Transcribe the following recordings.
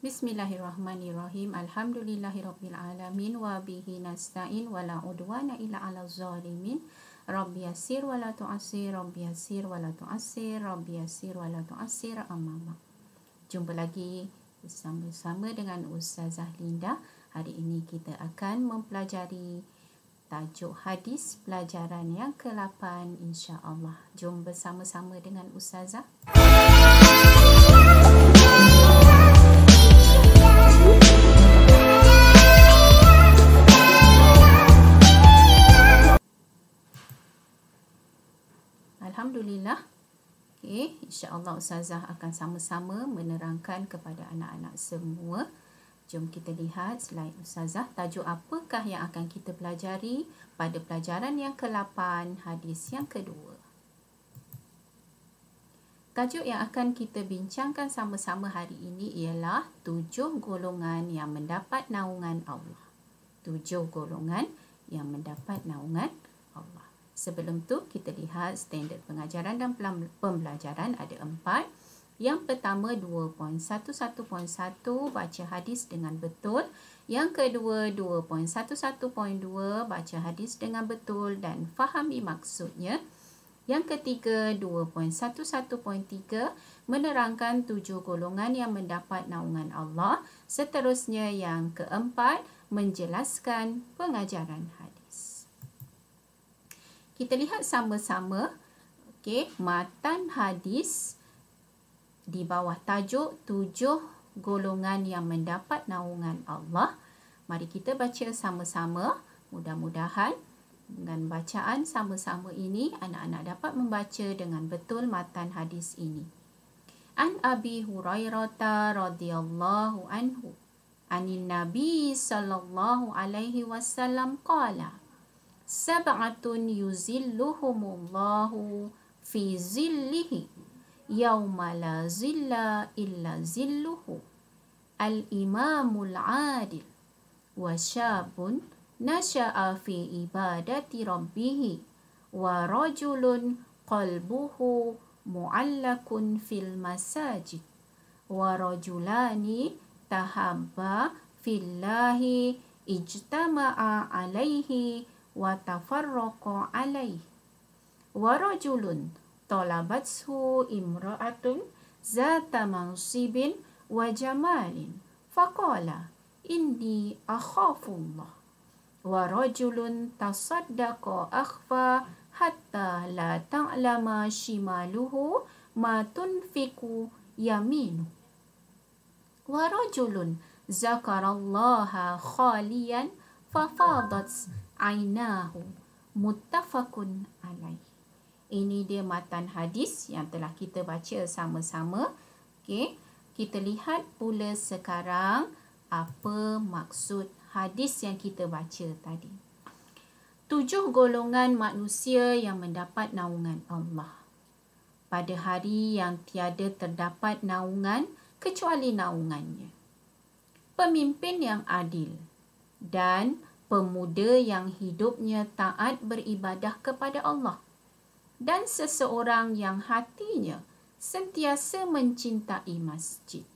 Bismillahirrahmanirrahim. Alhamdulillahirrabbilalamin. Wa bihi nasta'in wa la udwana ila ala zalimin. Rabbi wa la tu'asir. Rabbi yasir wa la tu'asir. Rabbi yasir wa la tu'asir. Amma Jumpa lagi bersama-sama dengan Ustazah Linda. Hari ini kita akan mempelajari tajuk hadis pelajaran yang ke-8 insya-Allah. Jom bersama-sama dengan Ustazah. Alhamdulillah. Okay, InsyaAllah Ustazah akan sama-sama menerangkan kepada anak-anak semua. Jom kita lihat slide Ustazah. Tajuk apakah yang akan kita pelajari pada pelajaran yang ke-8, hadis yang kedua. Tajuk yang akan kita bincangkan sama-sama hari ini ialah tujuh golongan yang mendapat naungan Allah. Tujuh golongan yang mendapat naungan Allah. Sebelum tu kita lihat standard pengajaran dan pembelajaran ada empat. Yang pertama 2.11.1 baca hadis dengan betul. Yang kedua 2.11.2 baca hadis dengan betul dan fahami maksudnya. Yang ketiga 2.11.3 menerangkan tujuh golongan yang mendapat naungan Allah. Seterusnya yang keempat menjelaskan pengajaran hadis kita lihat sama-sama okey matan hadis di bawah tajuk tujuh golongan yang mendapat naungan Allah mari kita baca sama-sama mudah-mudahan dengan bacaan sama-sama ini anak-anak dapat membaca dengan betul matan hadis ini an abi hurairah radhiyallahu anhu anin nabi sallallahu alaihi wasallam qala sab'atun yuzilluhumullahu fi zillihi yawma la zilla illa zilluhu al-imamul adil wa syabun nasha'a fi ibadati rabbihi wa rajulun qalbuhu mu'allakun fil masajid wa rajulani tahabba fillahi ijtama'a alaihi wa tafarraqa alaih. Wa rajulun talabathu imra'atun zata mansibin wa jamalin faqala inni akhafu Allah. Wa rajulun tasaddaqa akhfa hatta la ta'lama shimaluhu ma tunfiqu yaminu. Wa rajulun zakara Allah fa fadat ainahu muttafaqun alai. Ini dia matan hadis yang telah kita baca sama-sama. Okey, kita lihat pula sekarang apa maksud hadis yang kita baca tadi. Tujuh golongan manusia yang mendapat naungan Allah. Pada hari yang tiada terdapat naungan kecuali naungannya. Pemimpin yang adil dan pemuda yang hidupnya taat beribadah kepada Allah dan seseorang yang hatinya sentiasa mencintai masjid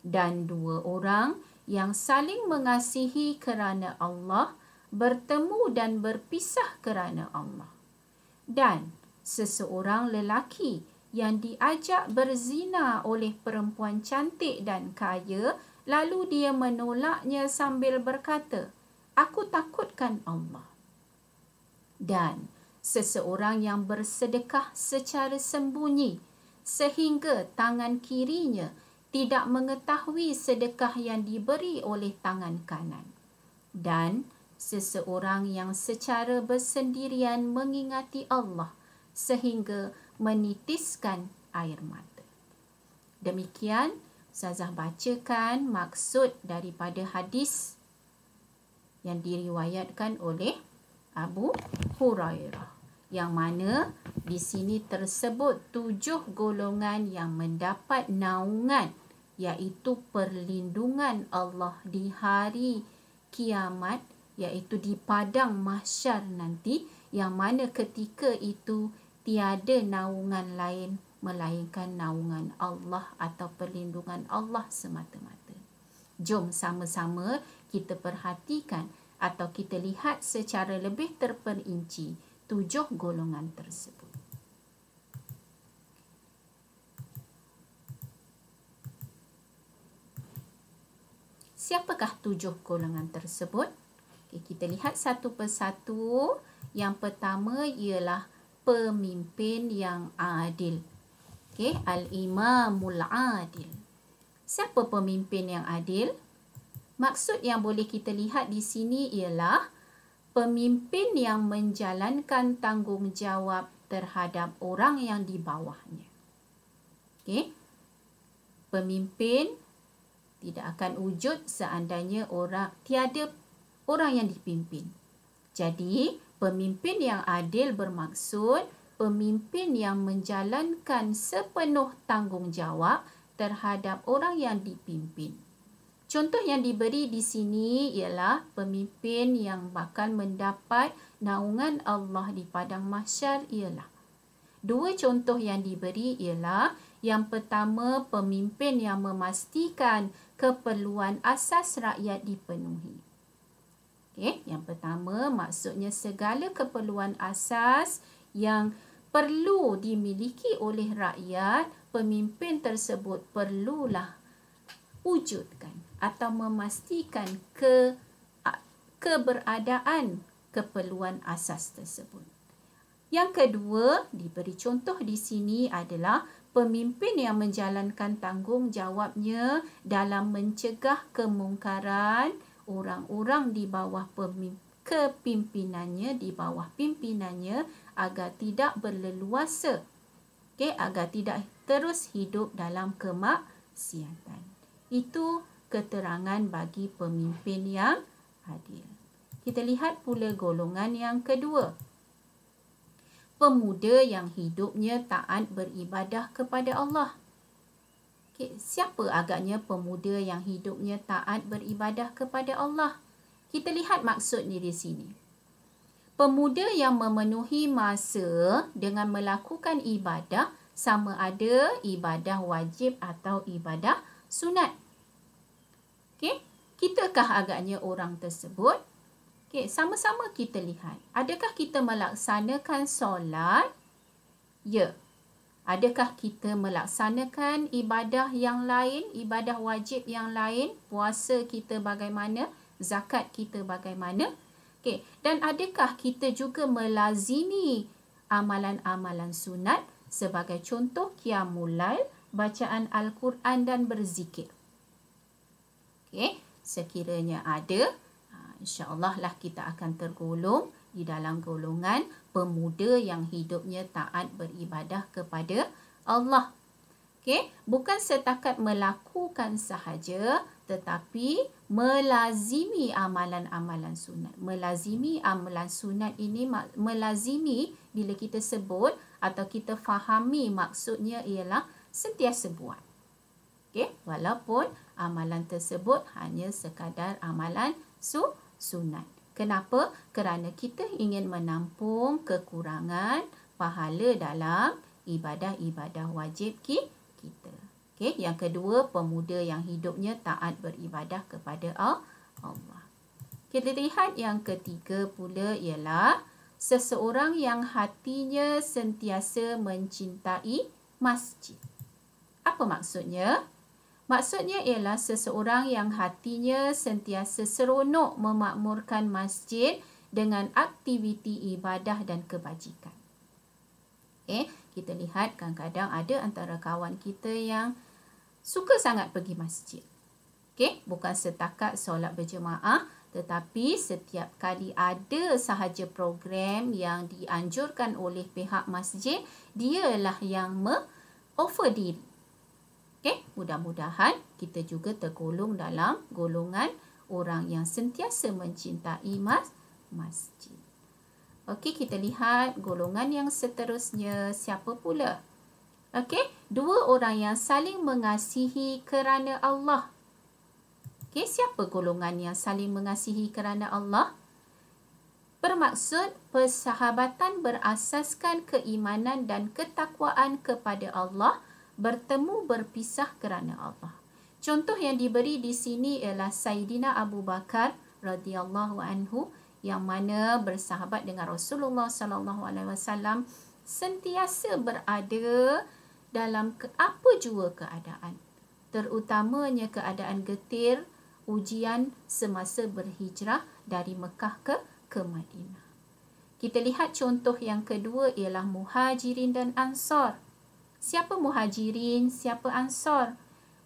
dan dua orang yang saling mengasihi kerana Allah bertemu dan berpisah kerana Allah dan seseorang lelaki yang diajak berzina oleh perempuan cantik dan kaya lalu dia menolaknya sambil berkata aku takutkan Allah. Dan seseorang yang bersedekah secara sembunyi sehingga tangan kirinya tidak mengetahui sedekah yang diberi oleh tangan kanan. Dan seseorang yang secara bersendirian mengingati Allah sehingga menitiskan air mata. Demikian Zazah bacakan maksud daripada hadis yang diriwayatkan oleh Abu Hurairah yang mana di sini tersebut tujuh golongan yang mendapat naungan iaitu perlindungan Allah di hari kiamat iaitu di padang mahsyar nanti yang mana ketika itu tiada naungan lain melainkan naungan Allah atau perlindungan Allah semata-mata. Jom sama-sama kita perhatikan atau kita lihat secara lebih terperinci tujuh golongan tersebut. Siapakah tujuh golongan tersebut? Okay, kita lihat satu persatu. Yang pertama ialah pemimpin yang adil. Okay, Al-imamul adil. Siapa pemimpin yang adil? Adil. Maksud yang boleh kita lihat di sini ialah pemimpin yang menjalankan tanggungjawab terhadap orang yang di bawahnya. Okey. Pemimpin tidak akan wujud seandainya orang tiada orang yang dipimpin. Jadi, pemimpin yang adil bermaksud pemimpin yang menjalankan sepenuh tanggungjawab terhadap orang yang dipimpin. Contoh yang diberi di sini ialah pemimpin yang bakal mendapat naungan Allah di padang mahsyar ialah Dua contoh yang diberi ialah yang pertama pemimpin yang memastikan keperluan asas rakyat dipenuhi. Okay, yang pertama maksudnya segala keperluan asas yang perlu dimiliki oleh rakyat, pemimpin tersebut perlulah wujudkan atau memastikan ke keberadaan keperluan asas tersebut. Yang kedua, diberi contoh di sini adalah pemimpin yang menjalankan tanggungjawabnya dalam mencegah kemungkaran orang-orang di bawah kepimpinannya di bawah pimpinannya agar tidak berleluasa. Okey, agar tidak terus hidup dalam kemaksiatan. Itu keterangan bagi pemimpin yang adil. Kita lihat pula golongan yang kedua. Pemuda yang hidupnya taat beribadah kepada Allah. Okay, siapa agaknya pemuda yang hidupnya taat beribadah kepada Allah? Kita lihat maksudnya di sini. Pemuda yang memenuhi masa dengan melakukan ibadah sama ada ibadah wajib atau ibadah sunat. Okey, kitakah agaknya orang tersebut? Okey, sama-sama kita lihat. Adakah kita melaksanakan solat? Ya. Adakah kita melaksanakan ibadah yang lain, ibadah wajib yang lain, puasa kita bagaimana, zakat kita bagaimana? Okey, dan adakah kita juga melazimi amalan-amalan sunat sebagai contoh qiyamul lail, bacaan al-Quran dan berzikir? Okey, sekiranya ada, ha, insya-Allah lah kita akan tergolong di dalam golongan pemuda yang hidupnya taat beribadah kepada Allah. Okey, bukan setakat melakukan sahaja tetapi melazimi amalan-amalan sunat. Melazimi amalan sunat ini melazimi bila kita sebut atau kita fahami maksudnya ialah sentiasa buat. Okey, walaupun amalan tersebut hanya sekadar amalan su sunat. Kenapa? Kerana kita ingin menampung kekurangan pahala dalam ibadah-ibadah wajib ki kita. Okey, yang kedua, pemuda yang hidupnya taat beribadah kepada Allah. Kita lihat yang ketiga pula ialah seseorang yang hatinya sentiasa mencintai masjid. Apa maksudnya? Maksudnya ialah seseorang yang hatinya sentiasa seronok memakmurkan masjid dengan aktiviti ibadah dan kebajikan. Eh, kita lihat kadang-kadang ada antara kawan kita yang suka sangat pergi masjid. Okay, bukan setakat solat berjemaah, tetapi setiap kali ada sahaja program yang dianjurkan oleh pihak masjid, dialah yang me-offer diri. Okey, mudah-mudahan kita juga tergolong dalam golongan orang yang sentiasa mencintai mas masjid. Okey, kita lihat golongan yang seterusnya siapa pula? Okey, dua orang yang saling mengasihi kerana Allah. Okey, siapa golongan yang saling mengasihi kerana Allah? Bermaksud persahabatan berasaskan keimanan dan ketakwaan kepada Allah. Allah bertemu berpisah kerana Allah. Contoh yang diberi di sini ialah Saidina Abu Bakar radhiyallahu anhu yang mana bersahabat dengan Rasulullah sallallahu alaihi wasallam sentiasa berada dalam ke, apa jua keadaan terutamanya keadaan getir ujian semasa berhijrah dari Mekah ke ke Madinah. Kita lihat contoh yang kedua ialah Muhajirin dan Ansar Siapa muhajirin? Siapa ansor?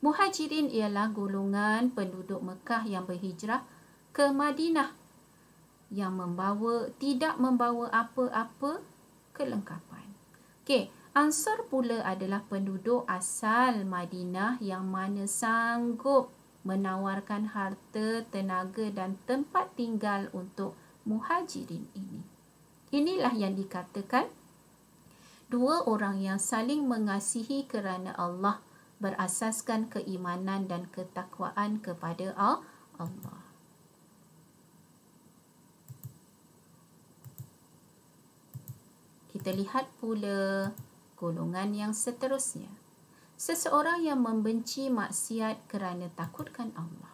Muhajirin ialah golongan penduduk Mekah yang berhijrah ke Madinah yang membawa tidak membawa apa-apa kelengkapan. Okey, ansor pula adalah penduduk asal Madinah yang mana sanggup menawarkan harta, tenaga dan tempat tinggal untuk muhajirin ini. Inilah yang dikatakan dua orang yang saling mengasihi kerana Allah berasaskan keimanan dan ketakwaan kepada Allah. Kita lihat pula golongan yang seterusnya. Seseorang yang membenci maksiat kerana takutkan Allah.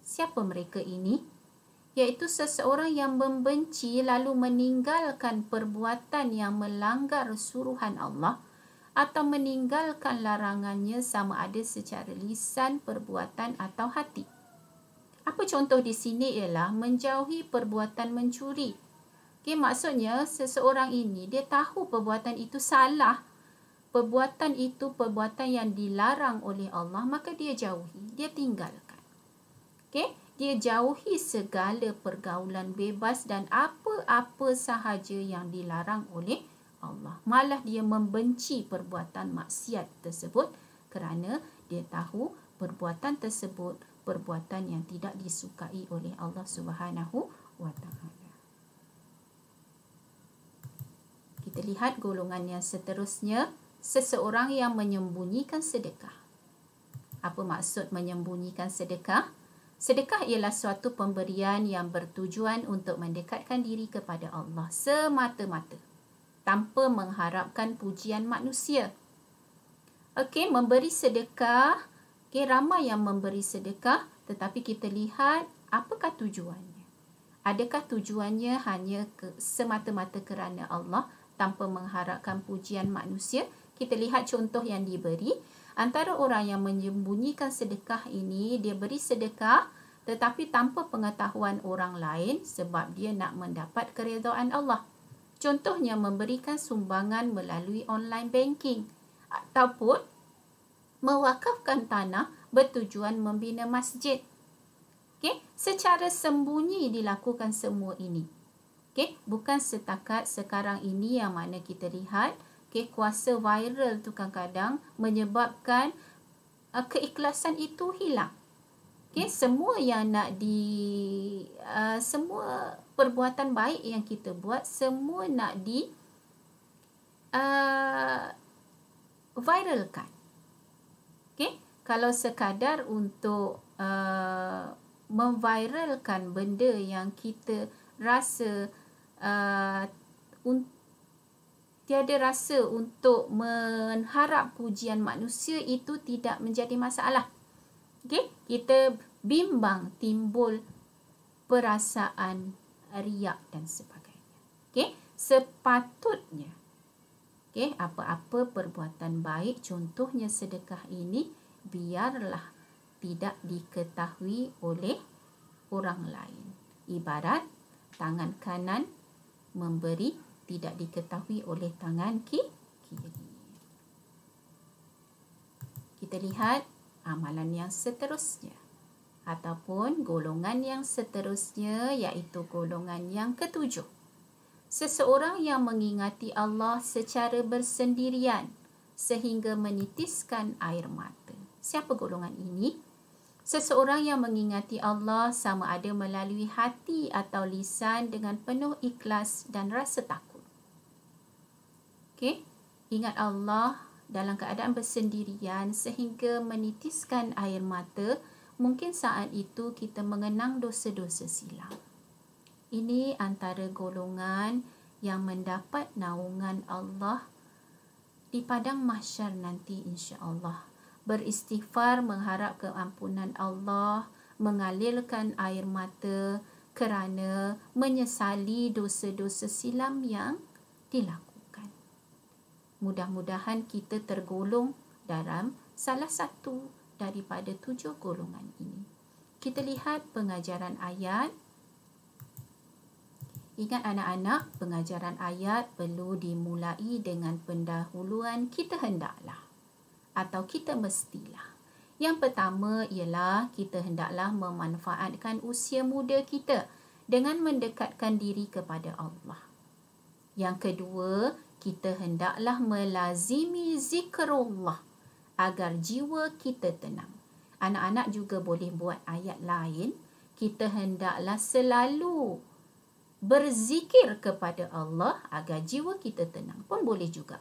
Siapa mereka ini? iaitu seseorang yang membenci lalu meninggalkan perbuatan yang melanggar suruhan Allah atau meninggalkan larangannya sama ada secara lisan, perbuatan atau hati. Apa contoh di sini ialah menjauhi perbuatan mencuri. Okay, maksudnya seseorang ini dia tahu perbuatan itu salah. Perbuatan itu perbuatan yang dilarang oleh Allah maka dia jauhi, dia tinggalkan. Okay dia jauhi segala pergaulan bebas dan apa-apa sahaja yang dilarang oleh Allah. Malah dia membenci perbuatan maksiat tersebut kerana dia tahu perbuatan tersebut perbuatan yang tidak disukai oleh Allah Subhanahu wa Kita lihat golongan yang seterusnya seseorang yang menyembunyikan sedekah. Apa maksud menyembunyikan sedekah? Sedekah ialah suatu pemberian yang bertujuan untuk mendekatkan diri kepada Allah semata-mata tanpa mengharapkan pujian manusia. Okey, memberi sedekah. Okey, ramai yang memberi sedekah tetapi kita lihat apakah tujuannya. Adakah tujuannya hanya ke, semata-mata kerana Allah tanpa mengharapkan pujian manusia? Kita lihat contoh yang diberi antara orang yang menyembunyikan sedekah ini dia beri sedekah tetapi tanpa pengetahuan orang lain sebab dia nak mendapat keredaan Allah contohnya memberikan sumbangan melalui online banking ataupun mewakafkan tanah bertujuan membina masjid Okay, secara sembunyi dilakukan semua ini Okay, bukan setakat sekarang ini yang mana kita lihat Okay, kuasa viral tu kadang-kadang menyebabkan uh, keikhlasan itu hilang. Okay, semua yang nak di uh, semua perbuatan baik yang kita buat semua nak di uh, viralkan. Okay, kalau sekadar untuk uh, memviralkan benda yang kita rasa uh, untuk tiada rasa untuk mengharap pujian manusia itu tidak menjadi masalah. Okey, kita bimbang timbul perasaan riak dan sebagainya. Okey, sepatutnya okey, apa-apa perbuatan baik contohnya sedekah ini biarlah tidak diketahui oleh orang lain. Ibarat tangan kanan memberi tidak diketahui oleh tangan kiri. Kita lihat amalan yang seterusnya ataupun golongan yang seterusnya iaitu golongan yang ketujuh. Seseorang yang mengingati Allah secara bersendirian sehingga menitiskan air mata. Siapa golongan ini? Seseorang yang mengingati Allah sama ada melalui hati atau lisan dengan penuh ikhlas dan rasa takut. Okey. Ingat Allah dalam keadaan bersendirian sehingga menitiskan air mata, mungkin saat itu kita mengenang dosa-dosa silam. Ini antara golongan yang mendapat naungan Allah di padang mahsyar nanti insya-Allah. Beristighfar mengharap keampunan Allah, mengalirkan air mata kerana menyesali dosa-dosa silam yang dilakukan mudah-mudahan kita tergolong dalam salah satu daripada tujuh golongan ini. Kita lihat pengajaran ayat. Ingat anak-anak, pengajaran ayat perlu dimulai dengan pendahuluan kita hendaklah atau kita mestilah. Yang pertama ialah kita hendaklah memanfaatkan usia muda kita dengan mendekatkan diri kepada Allah. Yang kedua, kita hendaklah melazimi zikrullah agar jiwa kita tenang. Anak-anak juga boleh buat ayat lain. Kita hendaklah selalu berzikir kepada Allah agar jiwa kita tenang. Pun boleh juga.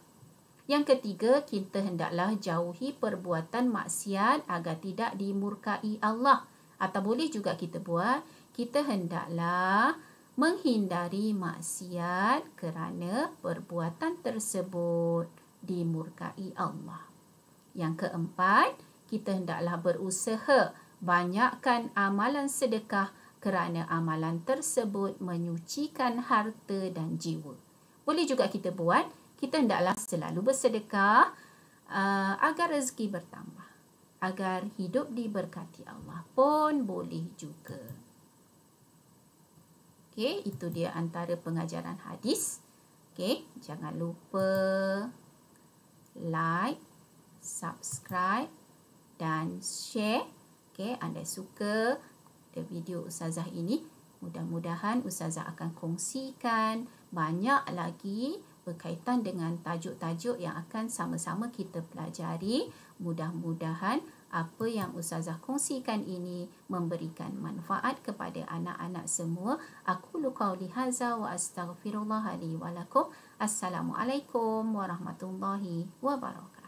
Yang ketiga, kita hendaklah jauhi perbuatan maksiat agar tidak dimurkai Allah. Atau boleh juga kita buat, kita hendaklah menghindari maksiat kerana perbuatan tersebut dimurkai Allah. Yang keempat, kita hendaklah berusaha banyakkan amalan sedekah kerana amalan tersebut menyucikan harta dan jiwa. Boleh juga kita buat, kita hendaklah selalu bersedekah uh, agar rezeki bertambah. Agar hidup diberkati Allah pun boleh juga. Okey, itu dia antara pengajaran hadis. Okey, jangan lupa like, subscribe dan share. Okey, anda suka the video ustazah ini, mudah-mudahan ustazah akan kongsikan banyak lagi berkaitan dengan tajuk-tajuk yang akan sama-sama kita pelajari. Mudah-mudahan apa yang ustazah kongsikan ini memberikan manfaat kepada anak-anak semua. Aku lukau lihaza wa astaghfirullah walakum. Assalamualaikum warahmatullahi wabarakatuh.